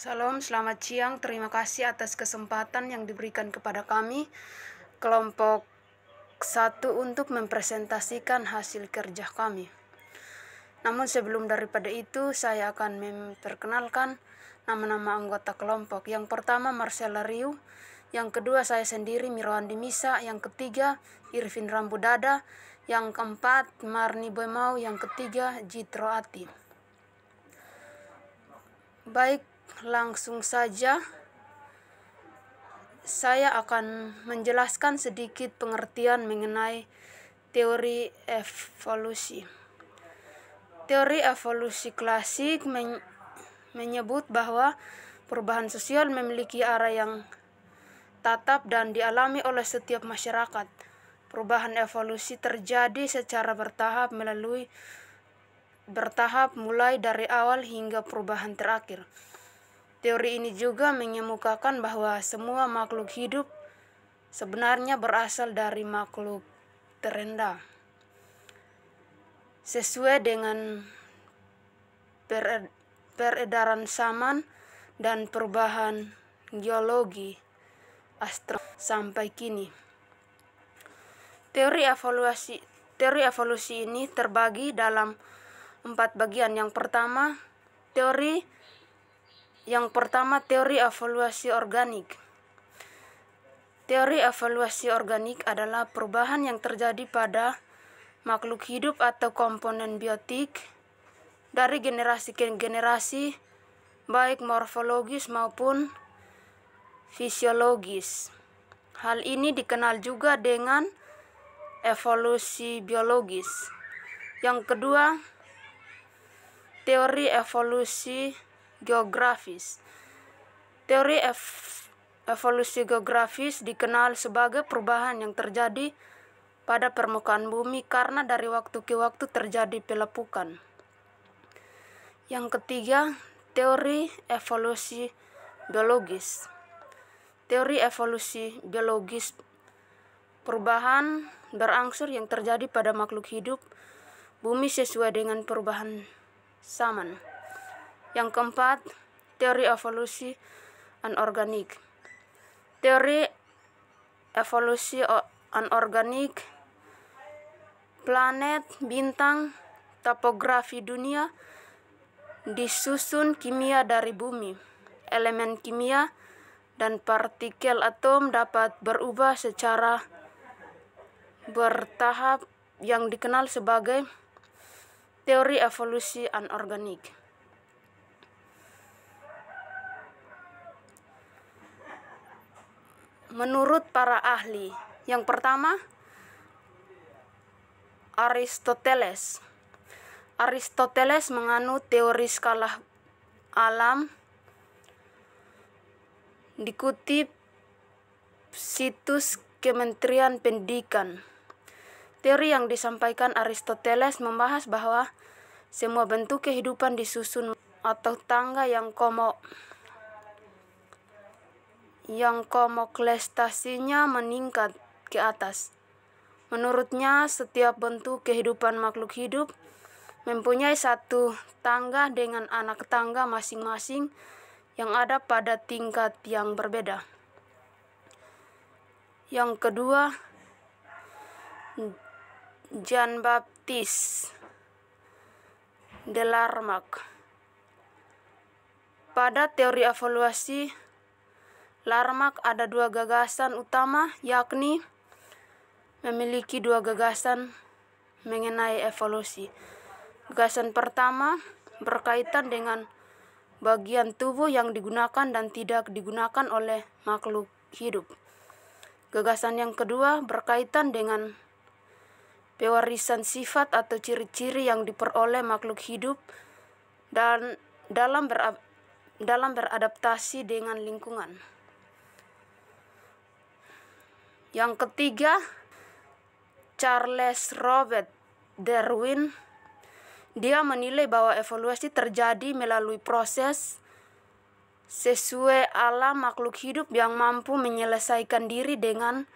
Salam, selamat siang. Terima kasih atas kesempatan yang diberikan kepada kami, kelompok satu untuk mempresentasikan hasil kerja kami. Namun sebelum daripada itu, saya akan memperkenalkan nama-nama anggota kelompok. Yang pertama Marcela Riu, yang kedua saya sendiri Mirwan Dimisa, yang ketiga Irvin Rambudada, yang keempat Marni Boymau, yang ketiga Jitro Ati. Baik, langsung saja saya akan menjelaskan sedikit pengertian mengenai teori evolusi. Teori evolusi klasik menyebut bahwa perubahan sosial memiliki arah yang tatap dan dialami oleh setiap masyarakat. Perubahan evolusi terjadi secara bertahap melalui bertahap mulai dari awal hingga perubahan terakhir. Teori ini juga mengemukakan bahwa semua makhluk hidup sebenarnya berasal dari makhluk terendah. Sesuai dengan peredaran zaman dan perubahan geologi astro sampai kini. Teori evolusi teori evolusi ini terbagi dalam empat bagian. Yang pertama, teori yang pertama, teori evaluasi organik. Teori evaluasi organik adalah perubahan yang terjadi pada makhluk hidup atau komponen biotik dari generasi ke generasi, baik morfologis maupun fisiologis. Hal ini dikenal juga dengan evolusi biologis. Yang kedua, teori evolusi geografis. Teori ev evolusi geografis dikenal sebagai perubahan yang terjadi pada permukaan bumi karena dari waktu ke waktu terjadi pelepukan. Yang ketiga, teori evolusi biologis. Teori evolusi biologis perubahan berangsur yang terjadi pada makhluk hidup bumi sesuai dengan perubahan zaman. Yang keempat, teori evolusi anorganik. Teori evolusi anorganik planet, bintang, topografi dunia disusun kimia dari bumi. Elemen kimia dan partikel atom dapat berubah secara bertahap yang dikenal sebagai teori evolusi anorganik. menurut para ahli. Yang pertama, Aristoteles. Aristoteles menganut teori skala alam dikutip situs Kementerian Pendidikan. Teori yang disampaikan Aristoteles membahas bahwa semua bentuk kehidupan disusun atau tangga yang komo yang komoklestasinya meningkat ke atas. Menurutnya, setiap bentuk kehidupan makhluk hidup mempunyai satu tangga dengan anak tangga masing-masing yang ada pada tingkat yang berbeda. Yang kedua, Jean Baptiste Delarmac. Pada teori evaluasi, Larmak ada dua gagasan utama, yakni memiliki dua gagasan mengenai evolusi. Gagasan pertama berkaitan dengan bagian tubuh yang digunakan dan tidak digunakan oleh makhluk hidup. Gagasan yang kedua berkaitan dengan pewarisan sifat atau ciri-ciri yang diperoleh makhluk hidup dan dalam ber, dalam beradaptasi dengan lingkungan. Yang ketiga, Charles Robert Darwin. Dia menilai bahwa evolusi terjadi melalui proses sesuai alam makhluk hidup yang mampu menyelesaikan diri dengan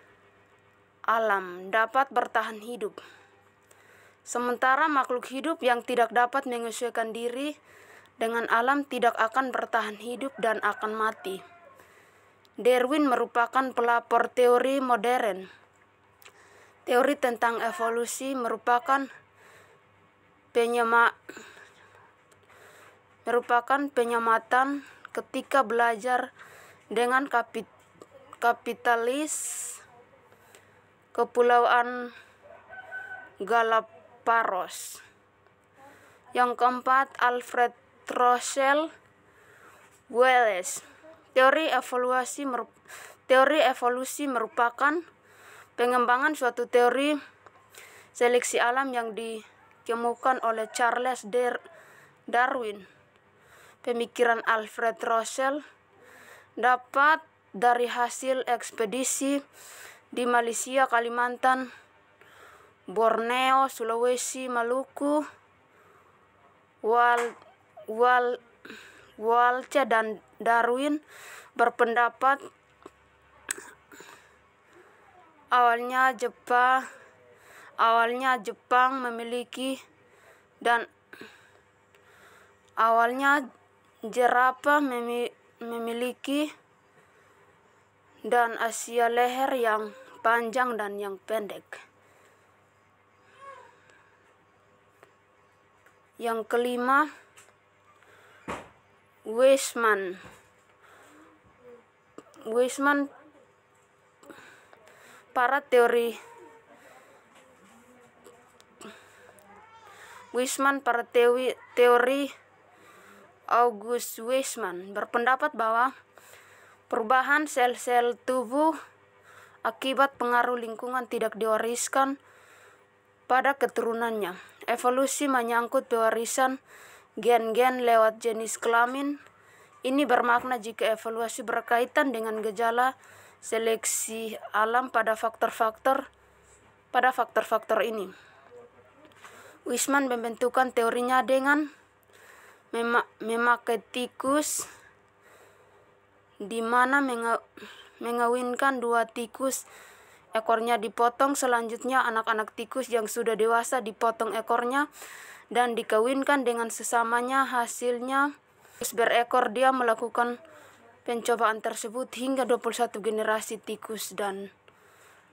alam dapat bertahan hidup. Sementara makhluk hidup yang tidak dapat menyesuaikan diri dengan alam tidak akan bertahan hidup dan akan mati. Darwin merupakan pelapor teori modern. Teori tentang evolusi merupakan penyemak merupakan penyematan ketika belajar dengan kapit kapitalis kepulauan Galapagos. Yang keempat, Alfred Russel Wallace Teori evolusi teori evolusi merupakan pengembangan suatu teori seleksi alam yang dikemukakan oleh Charles Darwin. Pemikiran Alfred Russel dapat dari hasil ekspedisi di Malaysia, Kalimantan, Borneo, Sulawesi, Maluku, Wal, Wal, Walce dan Darwin berpendapat awalnya Jepang awalnya Jepang memiliki dan awalnya jerapah memiliki dan Asia leher yang panjang dan yang pendek. Yang kelima, Wisman Wisman para teori Wisman para teori, teori August Wisman berpendapat bahwa perubahan sel-sel tubuh akibat pengaruh lingkungan tidak diwariskan pada keturunannya. Evolusi menyangkut pewarisan gen-gen lewat jenis kelamin. Ini bermakna jika evaluasi berkaitan dengan gejala seleksi alam pada faktor-faktor pada faktor-faktor ini. Wisman membentukkan teorinya dengan memakai tikus di mana mengawinkan dua tikus ekornya dipotong, selanjutnya anak-anak tikus yang sudah dewasa dipotong ekornya dan dikawinkan dengan sesamanya. Hasilnya, tikus berekor dia melakukan pencobaan tersebut hingga 21 generasi tikus dan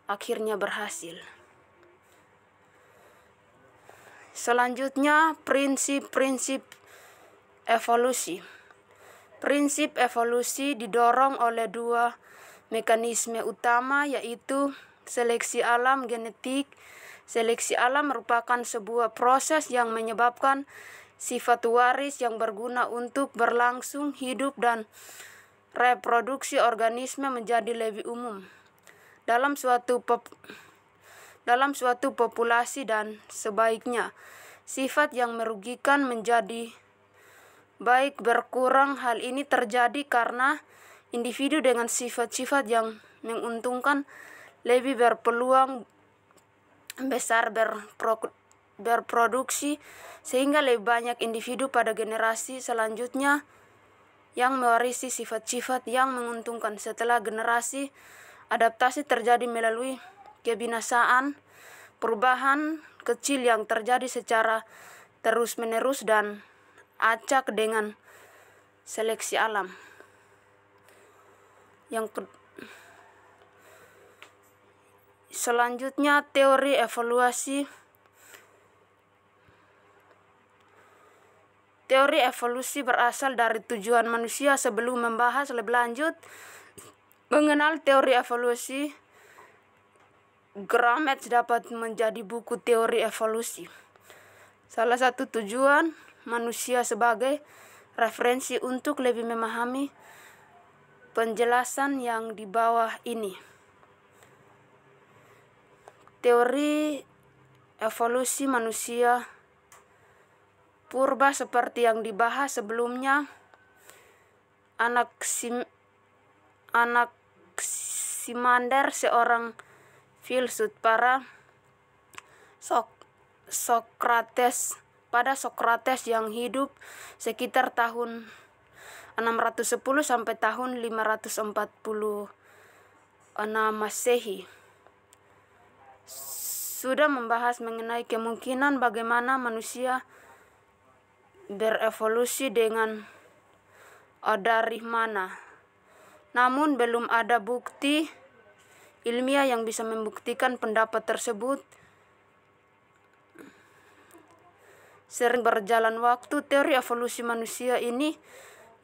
akhirnya berhasil. Selanjutnya, prinsip-prinsip evolusi. Prinsip evolusi didorong oleh dua mekanisme utama yaitu seleksi alam genetik. Seleksi alam merupakan sebuah proses yang menyebabkan sifat waris yang berguna untuk berlangsung hidup dan reproduksi organisme menjadi lebih umum. Dalam suatu pop dalam suatu populasi dan sebaiknya sifat yang merugikan menjadi baik berkurang hal ini terjadi karena individu dengan sifat-sifat yang menguntungkan lebih berpeluang besar berpro berproduksi sehingga lebih banyak individu pada generasi selanjutnya yang mewarisi sifat-sifat yang menguntungkan setelah generasi adaptasi terjadi melalui kebinasaan perubahan kecil yang terjadi secara terus-menerus dan acak dengan seleksi alam yang kedua Selanjutnya teori evaluasi. Teori evolusi berasal dari tujuan manusia sebelum membahas lebih lanjut mengenal teori evolusi. Gramet dapat menjadi buku teori evolusi. Salah satu tujuan manusia sebagai referensi untuk lebih memahami penjelasan yang di bawah ini teori evolusi manusia purba seperti yang dibahas sebelumnya anak simander seorang filsuf para Sok, Sokrates pada Sokrates yang hidup sekitar tahun 610 sampai tahun 546 Masehi sudah membahas mengenai kemungkinan bagaimana manusia berevolusi dengan dari mana. Namun belum ada bukti ilmiah yang bisa membuktikan pendapat tersebut. Sering berjalan waktu, teori evolusi manusia ini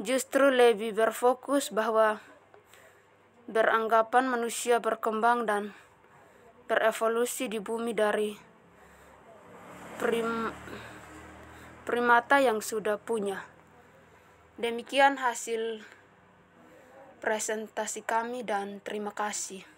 justru lebih berfokus bahwa beranggapan manusia berkembang dan berevolusi di bumi dari prim, primata yang sudah punya. Demikian hasil presentasi kami dan terima kasih.